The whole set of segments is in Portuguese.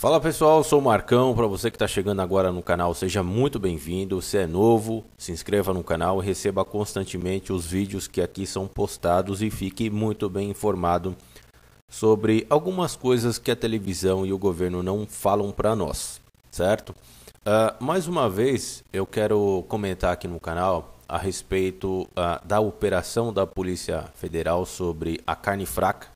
Fala pessoal, sou o Marcão. Para você que está chegando agora no canal, seja muito bem-vindo. Se é novo, se inscreva no canal e receba constantemente os vídeos que aqui são postados e fique muito bem informado sobre algumas coisas que a televisão e o governo não falam para nós, certo? Uh, mais uma vez, eu quero comentar aqui no canal a respeito uh, da operação da Polícia Federal sobre a carne fraca,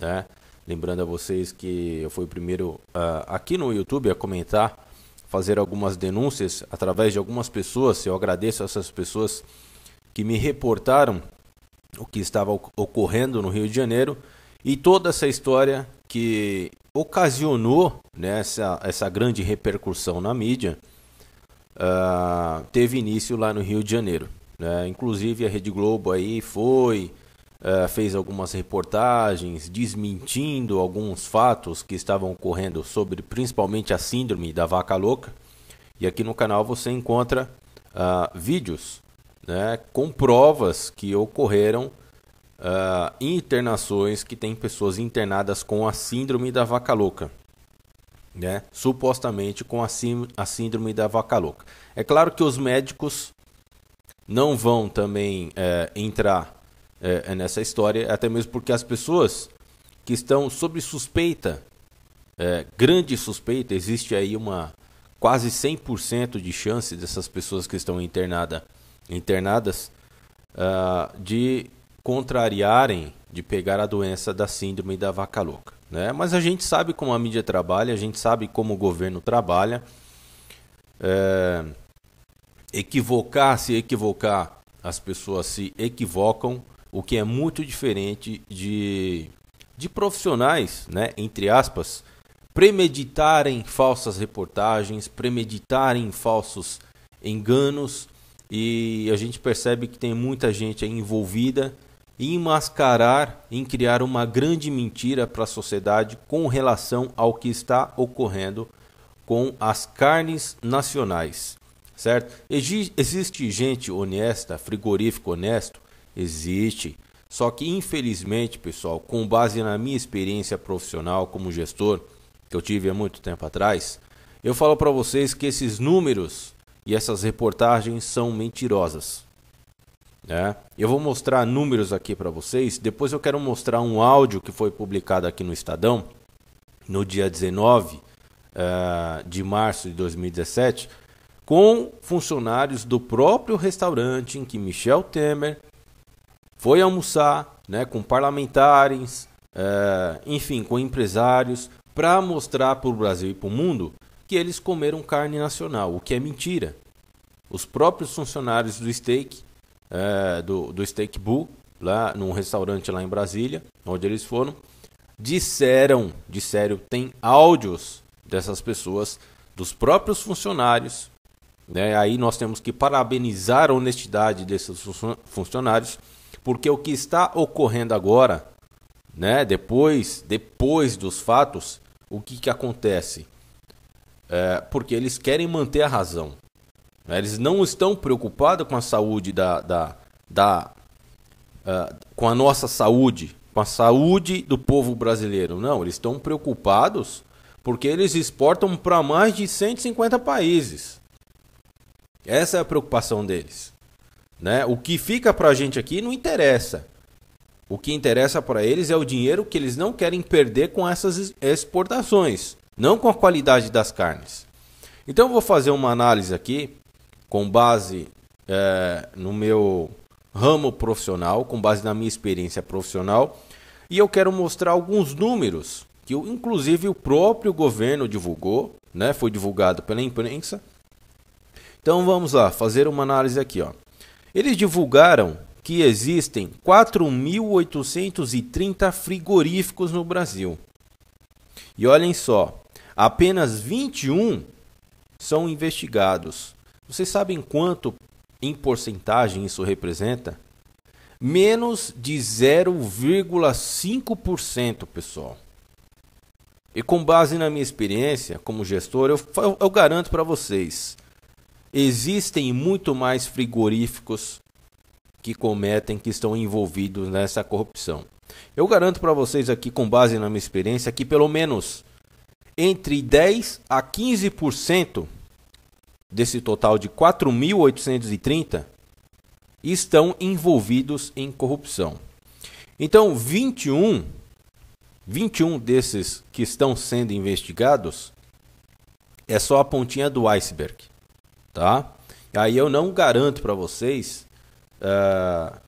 né? Lembrando a vocês que eu fui o primeiro uh, aqui no YouTube a comentar, fazer algumas denúncias através de algumas pessoas. Eu agradeço a essas pessoas que me reportaram o que estava ocorrendo no Rio de Janeiro e toda essa história que ocasionou né, essa, essa grande repercussão na mídia uh, teve início lá no Rio de Janeiro. Né? Inclusive a Rede Globo aí foi eh, fez algumas reportagens desmentindo alguns fatos que estavam ocorrendo sobre principalmente a síndrome da vaca louca. E aqui no canal você encontra uh, vídeos né, com provas que ocorreram uh, internações que tem pessoas internadas com a síndrome da vaca louca. Né? Supostamente com a, a síndrome da vaca louca. É claro que os médicos não vão também é, entrar é, é, nessa história, até mesmo porque as pessoas que estão sob suspeita, é, grande suspeita, existe aí uma quase 100% de chance dessas pessoas que estão internada, internadas uh, de contrariarem, de pegar a doença da síndrome da vaca louca. Né? Mas a gente sabe como a mídia trabalha, a gente sabe como o governo trabalha. É, equivocar, se equivocar, as pessoas se equivocam, o que é muito diferente de, de profissionais, né, entre aspas, premeditarem falsas reportagens, premeditarem falsos enganos e a gente percebe que tem muita gente envolvida em mascarar, em criar uma grande mentira para a sociedade com relação ao que está ocorrendo com as carnes nacionais, certo? Existe gente honesta, frigorífico honesto, Existe. Só que, infelizmente, pessoal, com base na minha experiência profissional como gestor, que eu tive há muito tempo atrás, eu falo para vocês que esses números e essas reportagens são mentirosas. Né? Eu vou mostrar números aqui para vocês, depois eu quero mostrar um áudio que foi publicado aqui no Estadão, no dia 19 uh, eh, de março de 2017, com funcionários do próprio restaurante em que Michel Temer foi almoçar né, com parlamentares, é, enfim, com empresários, para mostrar para o Brasil e para o mundo que eles comeram carne nacional, o que é mentira. Os próprios funcionários do steak, é, do, do steak Bull, lá num restaurante lá em Brasília, onde eles foram, disseram, disseram, tem áudios dessas pessoas, dos próprios funcionários, né? aí nós temos que parabenizar a honestidade desses funcionários, porque o que está ocorrendo agora, né, depois, depois dos fatos, o que, que acontece? É, porque eles querem manter a razão. Né? Eles não estão preocupados com a saúde da, da, da uh, com a nossa saúde, com a saúde do povo brasileiro. Não, eles estão preocupados porque eles exportam para mais de 150 países. Essa é a preocupação deles. Né? O que fica para a gente aqui não interessa. O que interessa para eles é o dinheiro que eles não querem perder com essas exportações, não com a qualidade das carnes. Então eu vou fazer uma análise aqui com base é, no meu ramo profissional, com base na minha experiência profissional, e eu quero mostrar alguns números que inclusive o próprio governo divulgou, né? Foi divulgado pela imprensa. Então vamos lá, fazer uma análise aqui, ó. Eles divulgaram que existem 4.830 frigoríficos no Brasil. E olhem só, apenas 21 são investigados. Vocês sabem quanto em porcentagem isso representa? Menos de 0,5%, pessoal. E com base na minha experiência como gestor, eu, eu garanto para vocês Existem muito mais frigoríficos que cometem, que estão envolvidos nessa corrupção. Eu garanto para vocês aqui, com base na minha experiência, que pelo menos entre 10 a 15% desse total de 4.830 estão envolvidos em corrupção. Então, 21, 21 desses que estão sendo investigados é só a pontinha do iceberg tá? Aí eu não garanto para vocês, uh,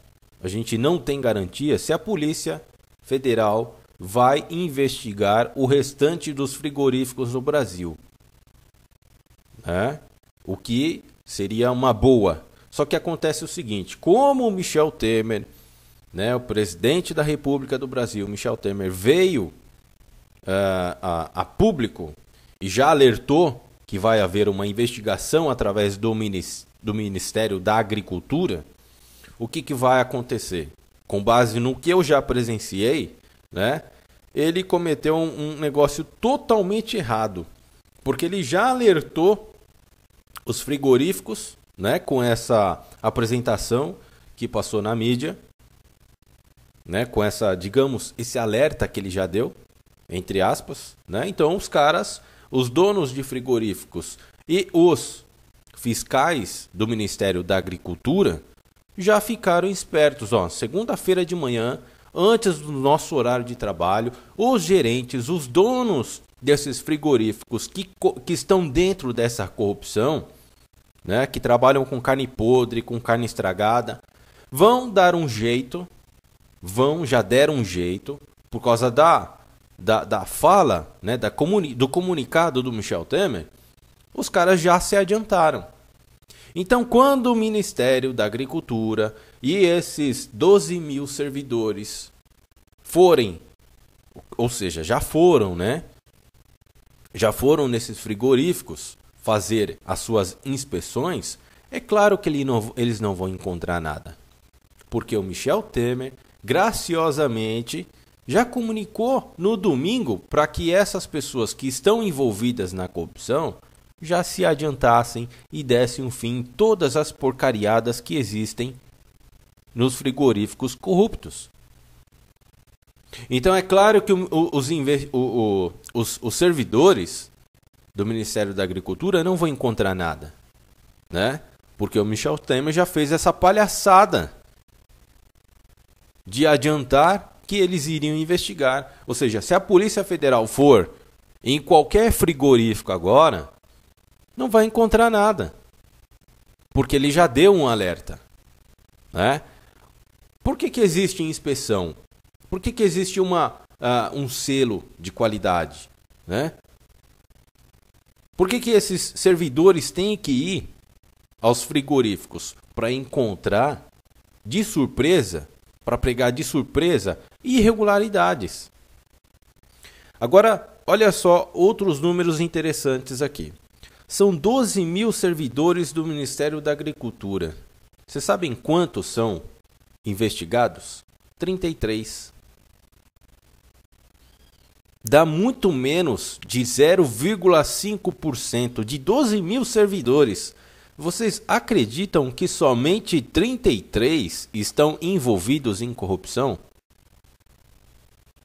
a gente não tem garantia se a Polícia Federal vai investigar o restante dos frigoríficos no Brasil, né? O que seria uma boa. Só que acontece o seguinte: como o Michel Temer, né, o presidente da República do Brasil, Michel Temer, veio uh, a, a público e já alertou que vai haver uma investigação através do, do Ministério da Agricultura, o que, que vai acontecer? Com base no que eu já presenciei, né? ele cometeu um, um negócio totalmente errado, porque ele já alertou os frigoríficos né, com essa apresentação que passou na mídia, né, com essa, digamos, esse alerta que ele já deu, entre aspas, né? Então os caras os donos de frigoríficos e os fiscais do Ministério da Agricultura já ficaram espertos. Ó, segunda-feira de manhã, antes do nosso horário de trabalho, os gerentes, os donos desses frigoríficos que, que estão dentro dessa corrupção, né, que trabalham com carne podre, com carne estragada, vão dar um jeito, vão já deram um jeito por causa da da, da fala, né, da comuni do comunicado do Michel Temer, os caras já se adiantaram. Então, quando o Ministério da Agricultura e esses 12 mil servidores forem, ou seja, já foram, né? Já foram nesses frigoríficos fazer as suas inspeções, é claro que ele não, eles não vão encontrar nada. Porque o Michel Temer, graciosamente, já comunicou no domingo para que essas pessoas que estão envolvidas na corrupção já se adiantassem e dessem um fim em todas as porcariadas que existem nos frigoríficos corruptos. Então é claro que os, os, os, servidores do Ministério da Agricultura não vão encontrar nada, né? Porque o Michel Temer já fez essa palhaçada de adiantar que eles iriam investigar. Ou seja, se a Polícia Federal for em qualquer frigorífico agora, não vai encontrar nada. Porque ele já deu um alerta. Né? Por que, que existe inspeção? Por que, que existe uma, uh, um selo de qualidade? Né? Por que, que esses servidores têm que ir aos frigoríficos para encontrar de surpresa para pregar de surpresa irregularidades. Agora, olha só outros números interessantes aqui. São 12 mil servidores do Ministério da Agricultura. Vocês sabem quantos são investigados? 33. Dá muito menos de 0,5% de 12 mil servidores vocês acreditam que somente 33 estão envolvidos em corrupção?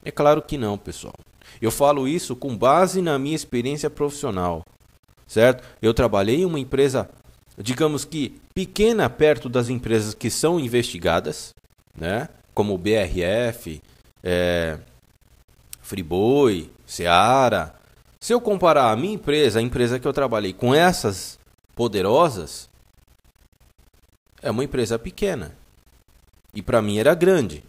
É claro que não, pessoal. Eu falo isso com base na minha experiência profissional, certo? Eu trabalhei em uma empresa, digamos que pequena, perto das empresas que são investigadas, né? Como o BRF, é, Friboi, Seara. Se eu comparar a minha empresa, a empresa que eu trabalhei, com essas poderosas, é uma empresa pequena. E para mim era grande,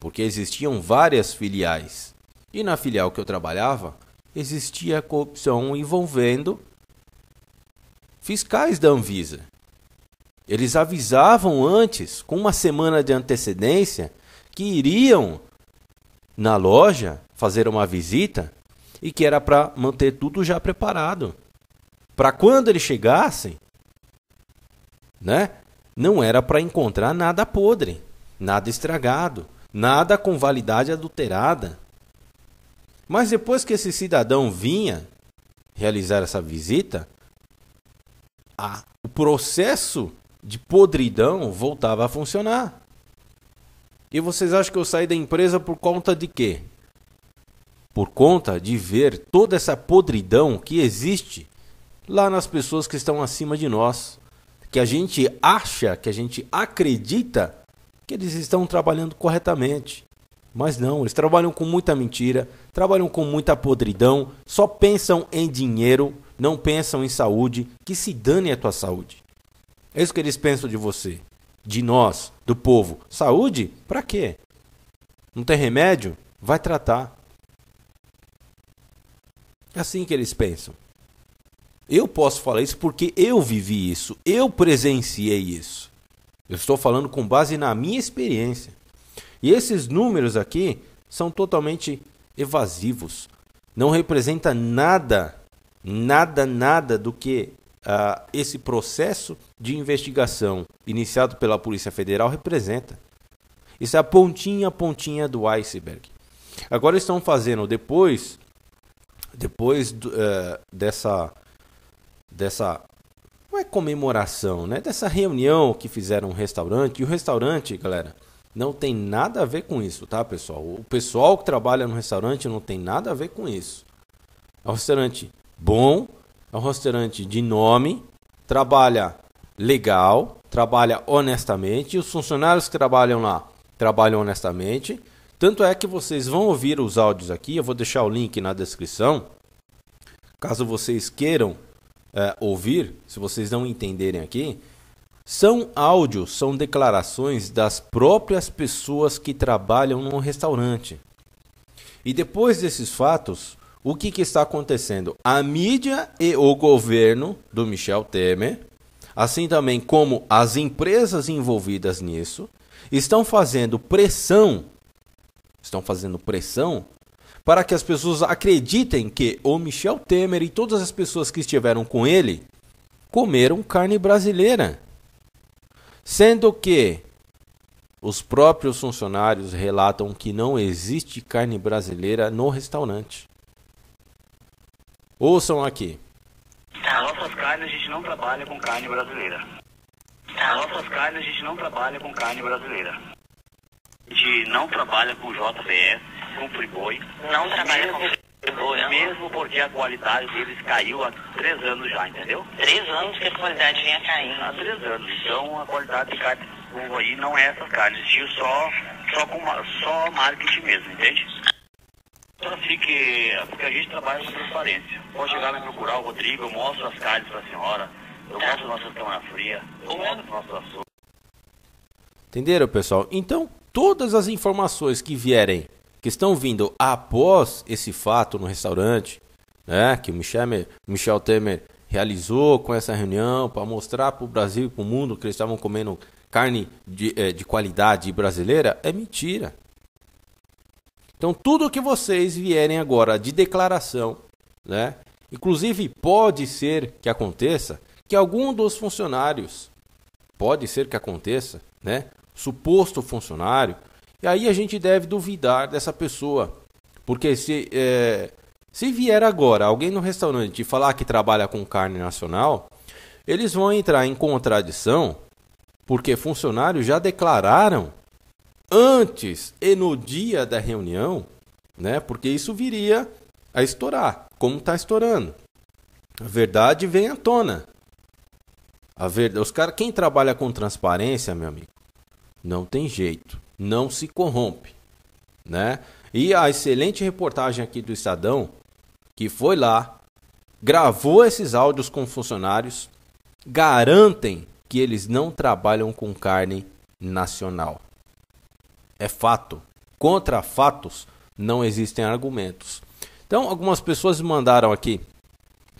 porque existiam várias filiais. E na filial que eu trabalhava, existia corrupção envolvendo fiscais da Anvisa. Eles avisavam antes, com uma semana de antecedência, que iriam na loja fazer uma visita e que era para manter tudo já preparado para quando eles chegassem, né? Não era para encontrar nada podre, nada estragado, nada com validade adulterada. Mas depois que esse cidadão vinha realizar essa visita, a, o processo de podridão voltava a funcionar. E vocês acham que eu saí da empresa por conta de quê? Por conta de ver toda essa podridão que existe lá nas pessoas que estão acima de nós, que a gente acha, que a gente acredita que eles estão trabalhando corretamente. Mas não, eles trabalham com muita mentira, trabalham com muita podridão, só pensam em dinheiro, não pensam em saúde, que se dane a tua saúde. É isso que eles pensam de você, de nós, do povo. Saúde? Para quê? Não tem remédio? Vai tratar. É assim que eles pensam. Eu posso falar isso porque eu vivi isso, eu presenciei isso. Eu estou falando com base na minha experiência. E esses números aqui são totalmente evasivos. Não representa nada, nada, nada do que uh, esse processo de investigação iniciado pela Polícia Federal representa. Isso é a pontinha, a pontinha do iceberg. Agora estão fazendo depois, depois uh, dessa dessa não é comemoração, né? Dessa reunião que fizeram um restaurante. E o restaurante, galera, não tem nada a ver com isso, tá, pessoal? O pessoal que trabalha no restaurante não tem nada a ver com isso. É um restaurante bom, é um restaurante de nome, trabalha legal, trabalha honestamente, e os funcionários que trabalham lá trabalham honestamente. Tanto é que vocês vão ouvir os áudios aqui, eu vou deixar o link na descrição. Caso vocês queiram é, ouvir, se vocês não entenderem aqui, são áudios, são declarações das próprias pessoas que trabalham no restaurante. E depois desses fatos, o que, que está acontecendo? A mídia e o governo do Michel Temer, assim também como as empresas envolvidas nisso, estão fazendo pressão, estão fazendo pressão para que as pessoas acreditem que o Michel Temer e todas as pessoas que estiveram com ele comeram carne brasileira. Sendo que os próprios funcionários relatam que não existe carne brasileira no restaurante. Ouçam aqui. Tá, nossas carnes a gente não trabalha com carne brasileira. Tá, nossas carnes a gente não trabalha com carne brasileira. A gente não trabalha com JBS com friboi. Não trabalha com friboi. Mesmo porque a qualidade deles caiu há três anos já, entendeu? Três anos que a qualidade vinha caindo. Há três anos. Então a qualidade de carne do aí não é essas carnes. Existiu só, só, com, só marketing mesmo, entende? Fique, porque a gente trabalha com transparência. Pode chegar lá e procurar o Rodrigo, eu mostro as carnes para a senhora, eu mostro a nossa tona fria, eu mostro o nosso açúcar. Entenderam, pessoal? Então, todas as informações que vierem que estão vindo após esse fato no restaurante, né, que o Michel, Michel Temer realizou com essa reunião para mostrar para o Brasil e para o mundo que eles estavam comendo carne de, é, de qualidade brasileira, é mentira. Então, tudo que vocês vierem agora de declaração, né, inclusive pode ser que aconteça que algum dos funcionários, pode ser que aconteça, né, suposto funcionário, e aí a gente deve duvidar dessa pessoa. Porque se, é, se vier agora alguém no restaurante e falar que trabalha com carne nacional, eles vão entrar em contradição, porque funcionários já declararam antes e no dia da reunião, né? Porque isso viria a estourar, como está estourando. A verdade vem à tona. A verdade, os cara, quem trabalha com transparência, meu amigo, não tem jeito não se corrompe, né? E a excelente reportagem aqui do Estadão, que foi lá, gravou esses áudios com funcionários, garantem que eles não trabalham com carne nacional. É fato. Contra fatos não existem argumentos. Então, algumas pessoas mandaram aqui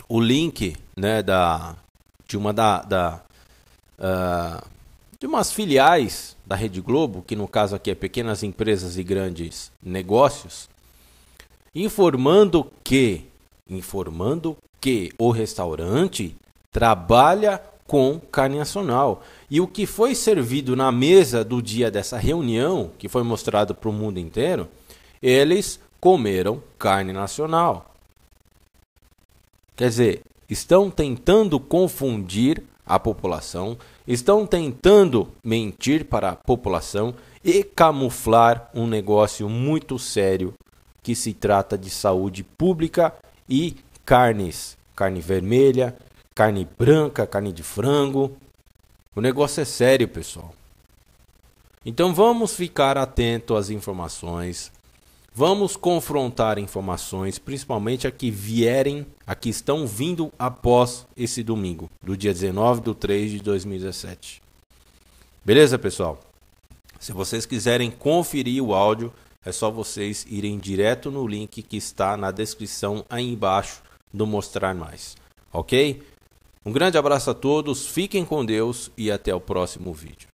o link né, da, de uma da, da uh, de umas filiais da Rede Globo, que no caso aqui é pequenas empresas e grandes negócios, informando que, informando que o restaurante trabalha com carne nacional. E o que foi servido na mesa do dia dessa reunião, que foi mostrado para o mundo inteiro, eles comeram carne nacional. Quer dizer, estão tentando confundir a população, estão tentando mentir para a população e camuflar um negócio muito sério que se trata de saúde pública e carnes, carne vermelha, carne branca, carne de frango. O negócio é sério, pessoal. Então vamos ficar atento às informações, Vamos confrontar informações, principalmente a que vierem, a que estão vindo após esse domingo, do dia 19 de 3 de 2017. Beleza, pessoal? Se vocês quiserem conferir o áudio, é só vocês irem direto no link que está na descrição aí embaixo do Mostrar Mais, ok? Um grande abraço a todos, fiquem com Deus e até o próximo vídeo.